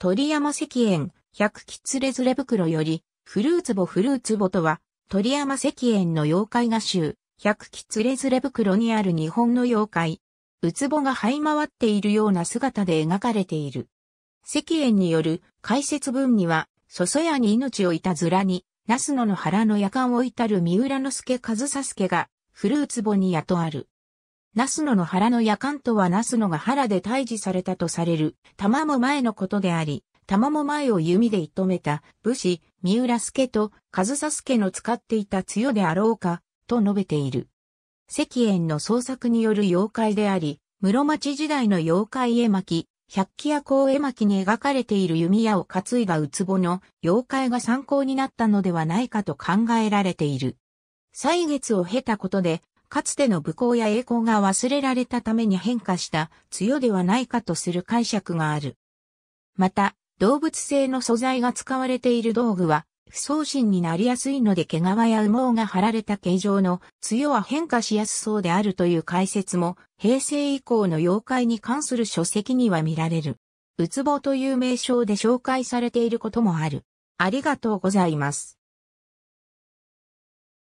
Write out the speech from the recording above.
鳥山石園、百吉れずれ袋より、フルーツボフルーツボとは、鳥山石園の妖怪画集、百吉れずれ袋にある日本の妖怪。ウツボが這い回っているような姿で描かれている。石園による解説文には、そそやに命をいたずらに、ナスノの腹の夜間を至る三浦之助和佐助が、フルーツボに雇わる。ナスノの原の夜間とはナスノが原で退治されたとされる、玉も前のことであり、玉も前を弓で射止めた武士、三浦助と上佐助の使っていた強であろうか、と述べている。石炎の創作による妖怪であり、室町時代の妖怪絵巻、百鬼夜行絵巻に描かれている弓矢を担いだウツボの妖怪が参考になったのではないかと考えられている。歳月を経たことで、かつての武功や栄光が忘れられたために変化した強ではないかとする解釈がある。また、動物性の素材が使われている道具は、不送信になりやすいので毛皮や羽毛が貼られた形状の強は変化しやすそうであるという解説も、平成以降の妖怪に関する書籍には見られる。うつぼという名称で紹介されていることもある。ありがとうございます。